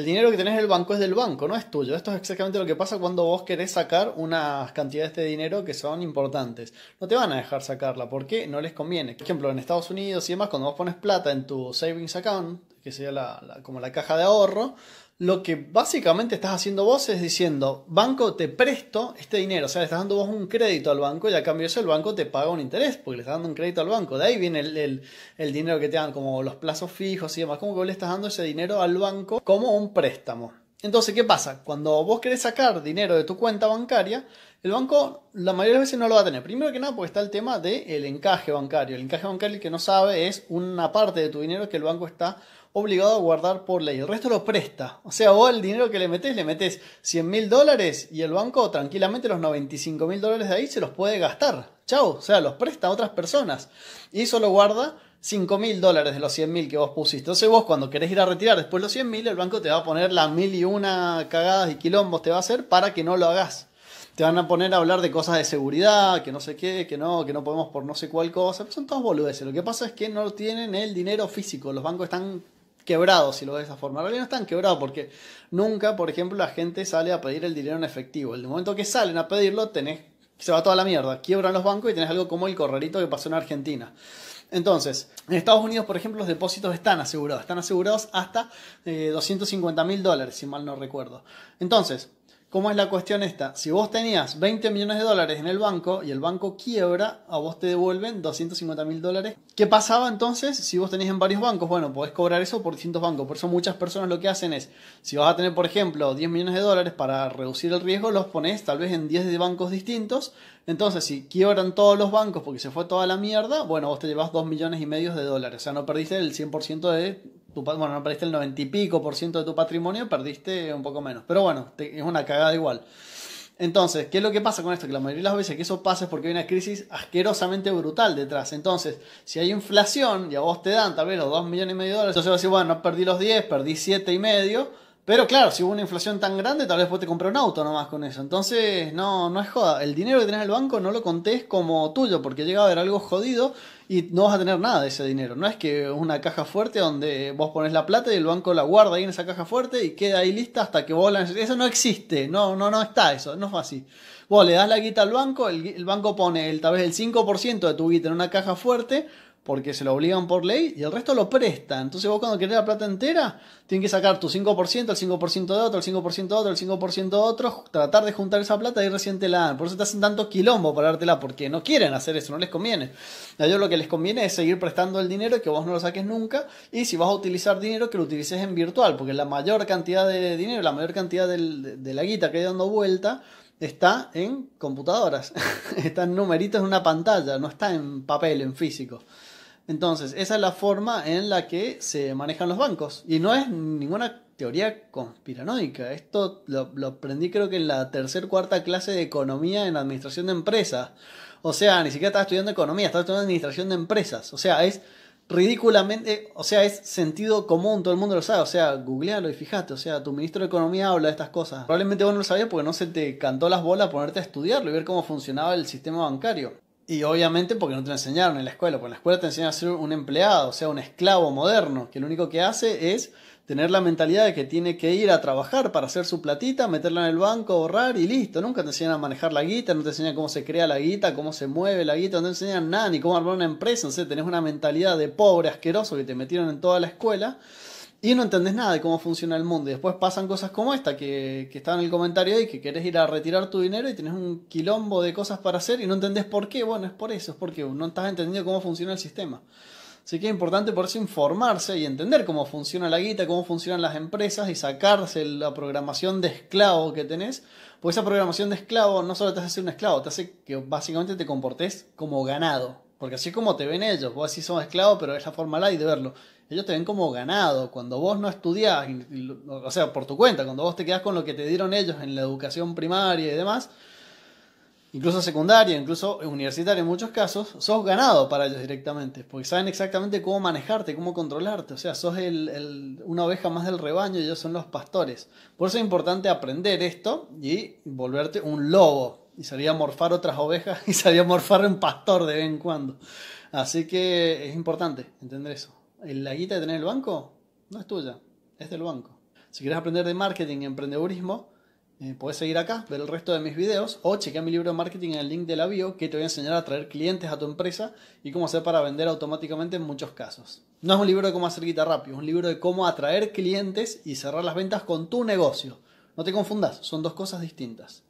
El dinero que tenés en el banco es del banco, no es tuyo. Esto es exactamente lo que pasa cuando vos querés sacar unas cantidades de dinero que son importantes. No te van a dejar sacarla porque no les conviene. Por ejemplo, en Estados Unidos y demás, cuando vos pones plata en tu savings account, que sería la, como la caja de ahorro, lo que básicamente estás haciendo vos es diciendo, banco, te presto este dinero, o sea, le estás dando vos un crédito al banco y a cambio eso el banco te paga un interés, porque le estás dando un crédito al banco, de ahí viene el, el, el dinero que te dan, como los plazos fijos y demás, como que vos le estás dando ese dinero al banco como un préstamo. Entonces, ¿qué pasa? Cuando vos querés sacar dinero de tu cuenta bancaria, el banco la mayoría de las veces no lo va a tener. Primero que nada, porque está el tema del encaje bancario. El encaje bancario, el que no sabe, es una parte de tu dinero que el banco está obligado a guardar por ley. El resto lo presta. O sea, vos el dinero que le metes le metes 100 mil dólares y el banco tranquilamente los 95 mil dólares de ahí se los puede gastar. Chao, o sea, los presta a otras personas. Y eso lo guarda 5 mil dólares de los 100 mil que vos pusiste. Entonces vos cuando querés ir a retirar después los 100 mil, el banco te va a poner las mil y una cagadas y quilombos te va a hacer para que no lo hagas. Te van a poner a hablar de cosas de seguridad, que no sé qué, que no, que no podemos por no sé cuál cosa. son todos boludeces. Lo que pasa es que no tienen el dinero físico. Los bancos están quebrados, si lo ves de esa forma. En realidad no están quebrados porque nunca, por ejemplo, la gente sale a pedir el dinero en efectivo. El momento que salen a pedirlo, tenés, se va toda la mierda. Quiebran los bancos y tenés algo como el correrito que pasó en Argentina. Entonces, en Estados Unidos, por ejemplo, los depósitos están asegurados, están asegurados hasta 250 eh, mil dólares, si mal no recuerdo. Entonces, ¿Cómo es la cuestión esta? Si vos tenías 20 millones de dólares en el banco y el banco quiebra, a vos te devuelven 250 mil dólares. ¿Qué pasaba entonces si vos tenés en varios bancos? Bueno, podés cobrar eso por distintos bancos. Por eso muchas personas lo que hacen es, si vas a tener, por ejemplo, 10 millones de dólares para reducir el riesgo, los pones tal vez en 10 de bancos distintos. Entonces, si quiebran todos los bancos porque se fue toda la mierda, bueno, vos te llevas 2 millones y medio de dólares. O sea, no perdiste el 100% de bueno, no perdiste el noventa y pico por ciento de tu patrimonio, perdiste un poco menos. Pero bueno, es una cagada igual. Entonces, ¿qué es lo que pasa con esto? Que la mayoría de las veces que eso pasa es porque hay una crisis asquerosamente brutal detrás. Entonces, si hay inflación y a vos te dan tal vez los dos millones y medio de dólares, entonces vas a decir, bueno, perdí los 10, perdí siete y medio pero claro, si hubo una inflación tan grande, tal vez vos te comprar un auto nomás con eso. Entonces, no, no es joda. El dinero que tenés en el banco no lo contés como tuyo, porque llega a haber algo jodido y no vas a tener nada de ese dinero. No es que una caja fuerte donde vos pones la plata y el banco la guarda ahí en esa caja fuerte y queda ahí lista hasta que vos la Eso no existe. No, no, no está eso. No es así. Vos le das la guita al banco, el, banco pone el, tal vez el 5% de tu guita en una caja fuerte porque se lo obligan por ley y el resto lo presta. Entonces vos cuando querés la plata entera, tienes que sacar tu 5%, el 5% de otro, el 5% de otro, el 5% de otro, tratar de juntar esa plata y recién te la dan. Por eso te hacen tanto quilombo para dártela, porque no quieren hacer eso, no les conviene. A ellos lo que les conviene es seguir prestando el dinero y que vos no lo saques nunca y si vas a utilizar dinero que lo utilices en virtual, porque la mayor cantidad de dinero, la mayor cantidad de la guita que hay dando vuelta, está en computadoras, está en numeritos en una pantalla, no está en papel, en físico. Entonces, esa es la forma en la que se manejan los bancos. Y no es ninguna teoría conspiranoica. Esto lo, aprendí creo que en la tercer, cuarta clase de economía en administración de empresas. O sea, ni siquiera estaba estudiando economía, estaba estudiando administración de empresas. O sea, es ridículamente, o sea, es sentido común, todo el mundo lo sabe, o sea, googlealo y fíjate, o sea, tu ministro de Economía habla de estas cosas. Probablemente vos no lo sabías porque no se te cantó las bolas ponerte a estudiarlo y ver cómo funcionaba el sistema bancario. Y obviamente porque no te enseñaron en la escuela, porque en la escuela te enseñan a ser un empleado, o sea, un esclavo moderno, que lo único que hace es tener la mentalidad de que tiene que ir a trabajar para hacer su platita, meterla en el banco, ahorrar y listo. Nunca te enseñan a manejar la guita, no te enseñan cómo se crea la guita, cómo se mueve la guita, no te enseñan nada, ni cómo armar una empresa. O sea, tenés una mentalidad de pobre asqueroso que te metieron en toda la escuela y no entendés nada de cómo funciona el mundo. Y después pasan cosas como esta que, que está en el comentario ahí, que querés ir a retirar tu dinero y tenés un quilombo de cosas para hacer y no entendés por qué. Bueno, es por eso, es porque no estás entendiendo cómo funciona el sistema. Así que es importante por eso informarse y entender cómo funciona la guita, cómo funcionan las empresas y sacarse la programación de esclavo que tenés. Pues esa programación de esclavo no solo te hace ser un esclavo, te hace que básicamente te comportes como ganado. Porque así como te ven ellos, vos así sos esclavos pero es la forma light de verlo ellos te ven como ganado. Cuando vos no estudias, o sea, por tu cuenta, cuando vos te quedás con lo que te dieron ellos en la educación primaria y demás, incluso secundaria, incluso universitaria en muchos casos, sos ganado para ellos directamente, porque saben exactamente cómo manejarte, cómo controlarte, o sea, sos el, una oveja más del rebaño y ellos son los pastores. Por eso es importante aprender esto y volverte un lobo, y salir a morfar otras ovejas y salir a morfar un pastor de vez en cuando. Así que es importante entender eso la guita de tener el banco no es tuya, es del banco. Si quieres aprender de marketing y emprendedurismo, eh, puedes seguir acá, ver el resto de mis videos o chequear mi libro de marketing en el link de la bio que te voy a enseñar a traer clientes a tu empresa y cómo hacer para vender automáticamente en muchos casos. No es un libro de cómo hacer guita rápido, es un libro de cómo atraer clientes y cerrar las ventas con tu negocio. No te confundas, son dos cosas distintas.